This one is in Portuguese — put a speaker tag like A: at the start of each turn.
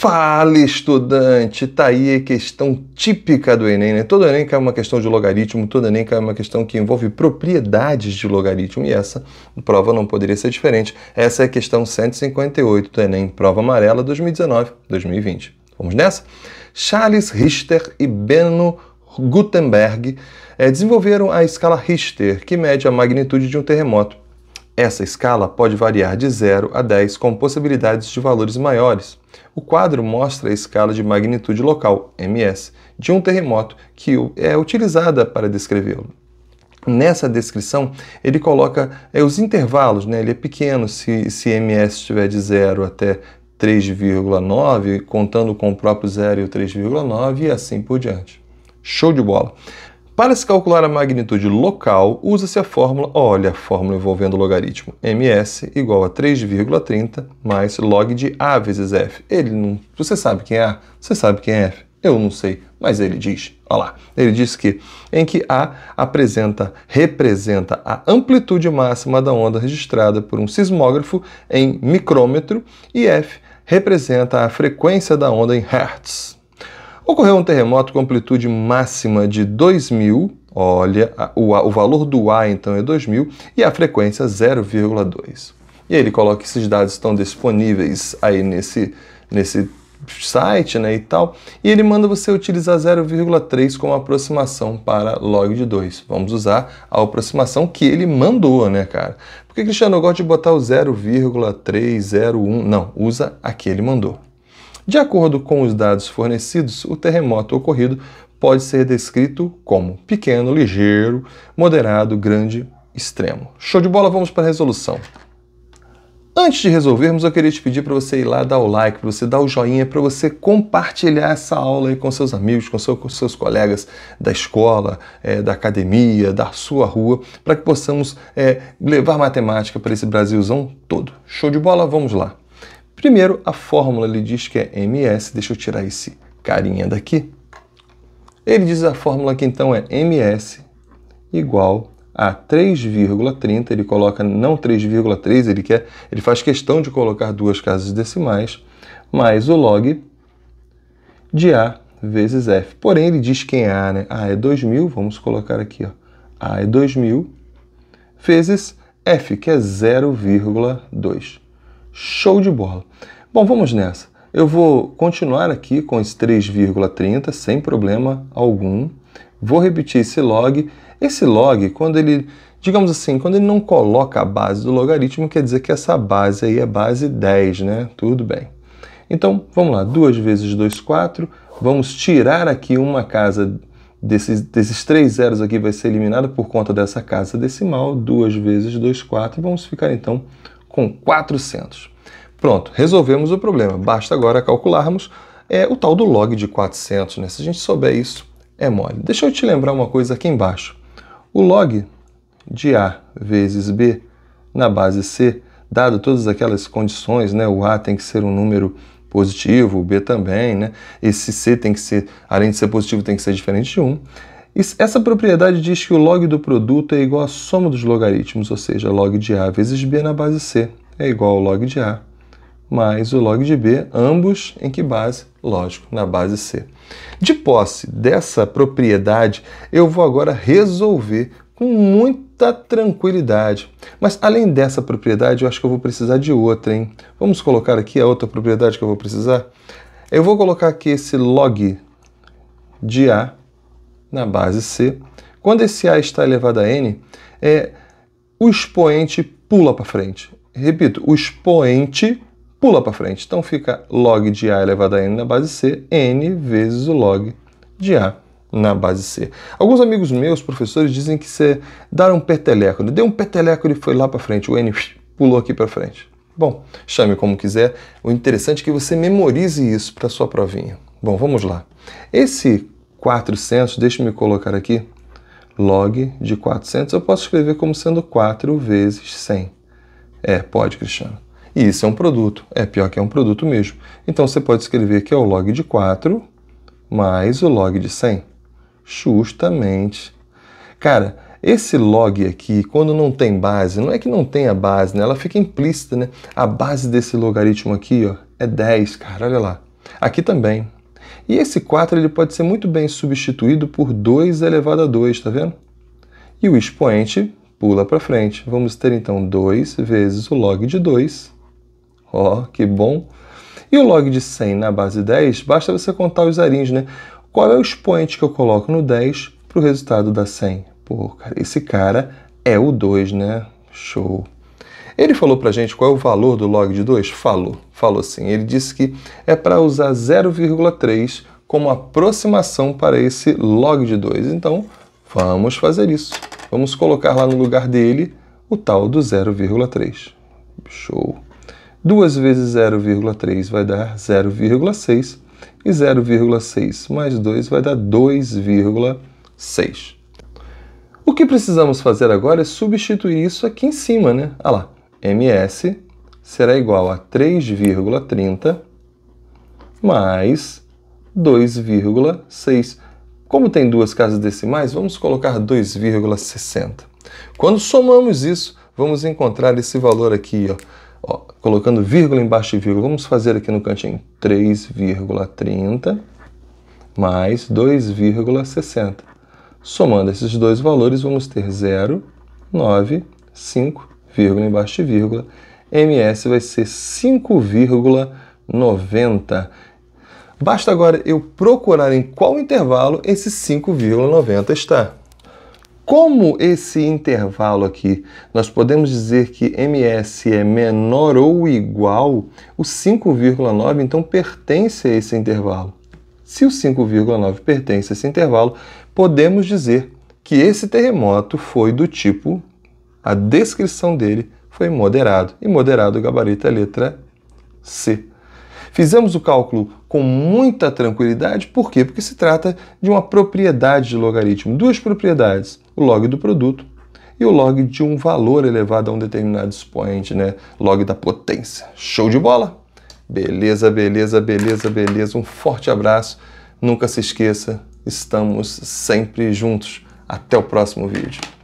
A: Fala, estudante! Tá aí a questão típica do Enem, né? Todo Enem cai uma questão de logaritmo, todo Enem cai uma questão que envolve propriedades de logaritmo, e essa prova não poderia ser diferente. Essa é a questão 158 do Enem, prova amarela 2019-2020. Vamos nessa? Charles Richter e Benno Gutenberg é, desenvolveram a escala Richter, que mede a magnitude de um terremoto. Essa escala pode variar de 0 a 10, com possibilidades de valores maiores. O quadro mostra a escala de magnitude local, MS, de um terremoto que é utilizada para descrevê-lo. Nessa descrição, ele coloca é, os intervalos, né? ele é pequeno, se, se MS estiver de 0 até 3,9, contando com o próprio 0 e o 3,9 e assim por diante. Show de bola! Para se calcular a magnitude local, usa-se a fórmula, olha a fórmula envolvendo o logaritmo, ms igual a 3,30 mais log de A vezes F. Ele não, você sabe quem é A, você sabe quem é F, eu não sei, mas ele diz, olha lá, ele diz que em que A apresenta, representa a amplitude máxima da onda registrada por um sismógrafo em micrômetro e F representa a frequência da onda em hertz. Ocorreu um terremoto com amplitude máxima de 2000, olha, o, o valor do A então é 2000 e a frequência 0,2. E aí ele coloca que esses dados estão disponíveis aí nesse, nesse site né, e tal, e ele manda você utilizar 0,3 como aproximação para log de 2. Vamos usar a aproximação que ele mandou, né, cara? Porque Cristiano gosta de botar o 0,301, não, usa a que ele mandou. De acordo com os dados fornecidos, o terremoto ocorrido pode ser descrito como pequeno, ligeiro, moderado, grande, extremo. Show de bola, vamos para a resolução. Antes de resolvermos, eu queria te pedir para você ir lá dar o like, para você dar o joinha, para você compartilhar essa aula aí com seus amigos, com, seu, com seus colegas da escola, é, da academia, da sua rua, para que possamos é, levar matemática para esse Brasilzão todo. Show de bola? Vamos lá! Primeiro, a fórmula ele diz que é ms, deixa eu tirar esse carinha daqui. Ele diz a fórmula que então é ms igual a 3,30, ele coloca não 3,3, ele quer, ele faz questão de colocar duas casas decimais, mais o log de A vezes F. Porém, ele diz quem é A, né? A é 2000, vamos colocar aqui, ó. A é 2000 vezes F, que é 0,2. Show de bola. Bom, vamos nessa. Eu vou continuar aqui com esse 3,30 sem problema algum. Vou repetir esse log. Esse log, quando ele, digamos assim, quando ele não coloca a base do logaritmo, quer dizer que essa base aí é base 10, né? Tudo bem. Então, vamos lá, 2 vezes 2, 4. Vamos tirar aqui uma casa desses, desses três zeros aqui vai ser eliminada por conta dessa casa decimal. 2 vezes 2, 4. Vamos ficar então com 400. Pronto, resolvemos o problema. Basta agora calcularmos é, o tal do log de 400. Né? Se a gente souber isso, é mole. Deixa eu te lembrar uma coisa aqui embaixo. O log de A vezes B na base C, dado todas aquelas condições, né? o A tem que ser um número positivo, o B também, né? esse C tem que ser, além de ser positivo, tem que ser diferente de 1. Essa propriedade diz que o log do produto é igual à soma dos logaritmos, ou seja, log de A vezes B na base C é igual ao log de A mais o log de B, ambos em que base? Lógico, na base C. De posse dessa propriedade, eu vou agora resolver com muita tranquilidade. Mas além dessa propriedade, eu acho que eu vou precisar de outra, hein? Vamos colocar aqui a outra propriedade que eu vou precisar? Eu vou colocar aqui esse log de A na base C. Quando esse A está elevado a N, é, o expoente pula para frente. Repito, o expoente pula para frente. Então fica log de A elevado a N na base C, N vezes o log de A na base C. Alguns amigos meus, professores, dizem que você dar um peteleco. Né? Deu um peteleco, ele foi lá para frente. O N pulou aqui para frente. Bom, chame como quiser. O interessante é que você memorize isso para sua provinha. Bom, vamos lá. Esse 400, deixa me colocar aqui, log de 400, eu posso escrever como sendo 4 vezes 100. É, pode, Cristiano. E isso é um produto, é pior que é um produto mesmo. Então você pode escrever que é o log de 4 mais o log de 100. Justamente. Cara, esse log aqui, quando não tem base, não é que não tenha base, né? Ela fica implícita, né? A base desse logaritmo aqui, ó, é 10, cara, olha lá. Aqui também, e esse 4 ele pode ser muito bem substituído por 2 elevado a 2, está vendo? E o expoente pula para frente. Vamos ter então 2 vezes o log de 2. Ó, oh, que bom! E o log de 100 na base 10, basta você contar os zarins, né? Qual é o expoente que eu coloco no 10 para o resultado da 100? Pô, cara, esse cara é o 2, né? Show! Ele falou para a gente qual é o valor do log de 2? Falou, falou sim. Ele disse que é para usar 0,3 como aproximação para esse log de 2. Então, vamos fazer isso. Vamos colocar lá no lugar dele o tal do 0,3. Show! 2 vezes 0,3 vai dar 0,6 e 0,6 mais 2 vai dar 2,6. O que precisamos fazer agora é substituir isso aqui em cima, né? Olha ah lá, ms será igual a 3,30 mais 2,6. Como tem duas casas decimais, vamos colocar 2,60. Quando somamos isso, vamos encontrar esse valor aqui, ó, ó, colocando vírgula embaixo de vírgula. Vamos fazer aqui no cantinho 3,30 mais 2,60. Somando esses dois valores, vamos ter 0,95 vírgula embaixo de vírgula, ms vai ser 5,90. Basta agora eu procurar em qual intervalo esse 5,90 está. Como esse intervalo aqui, nós podemos dizer que ms é menor ou igual, o 5,9 então pertence a esse intervalo. Se o 5,9 pertence a esse intervalo, podemos dizer que esse terremoto foi do tipo a descrição dele foi moderado, e moderado o gabarito é letra C. Fizemos o cálculo com muita tranquilidade, por quê? Porque se trata de uma propriedade de logaritmo, duas propriedades, o log do produto e o log de um valor elevado a um determinado expoente, né? Log da potência. Show de bola? Beleza, beleza, beleza, beleza. Um forte abraço. Nunca se esqueça, estamos sempre juntos. Até o próximo vídeo.